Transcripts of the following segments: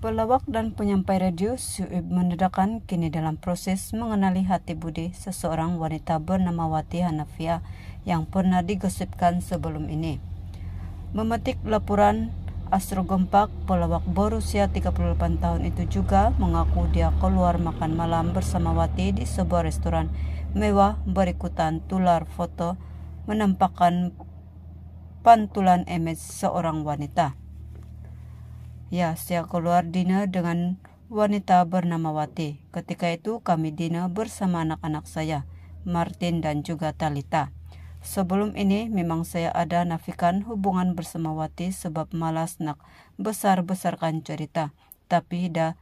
Pelawak dan penyampai radio Suib mendedahkan kini dalam proses mengenali hati budi seseorang wanita bernama Wati Hanafia yang pernah digosipkan sebelum ini. Memetik laporan Astro Gempak, pelawak berusia 38 tahun itu juga mengaku dia keluar makan malam bersama Wati di sebuah restoran mewah berikutan tular foto menampakkan pantulan image seorang wanita. Ya, saya keluar dinner dengan wanita bernama Wati. Ketika itu kami dinner bersama anak-anak saya, Martin dan juga Talita. Sebelum ini memang saya ada nafikan hubungan bersama Wati sebab malas nak besar-besarkan cerita. Tapi dah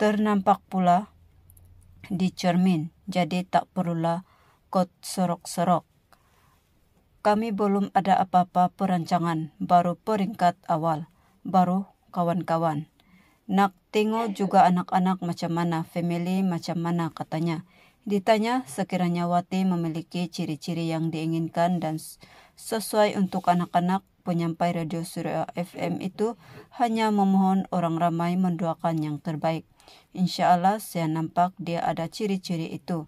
ternampak pula di cermin, jadi tak perlulah kot serok-serok. Kami belum ada apa-apa perancangan, baru peringkat awal, baru kawan-kawan. Nak tengok juga anak-anak macam mana, family macam mana katanya. Ditanya sekiranya Wati memiliki ciri-ciri yang diinginkan dan sesuai untuk anak-anak penyampai radio Surya FM itu hanya memohon orang ramai mendoakan yang terbaik. Insya Allah saya nampak dia ada ciri-ciri itu.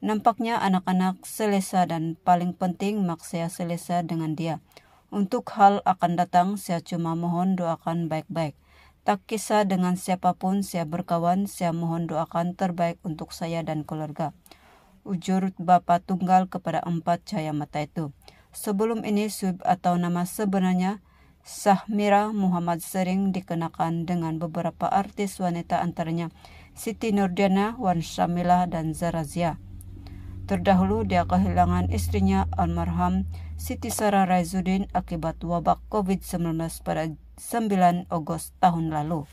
Nampaknya anak-anak selesa dan paling penting mak saya selesa dengan dia. Untuk hal akan datang, saya cuma mohon doakan baik-baik. Tak kisah dengan siapapun saya berkawan, saya mohon doakan terbaik untuk saya dan keluarga. Ujur Bapak Tunggal kepada empat cahaya mata itu. Sebelum ini sub atau nama sebenarnya Sahmira Muhammad sering dikenakan dengan beberapa artis wanita antaranya Siti Nurdiana, Wan Syamila, dan Zarazia. Terdahulu dia kehilangan istrinya almarhum Siti Sarah Raizuddin akibat wabah COVID-19 pada 9 Agustus tahun lalu.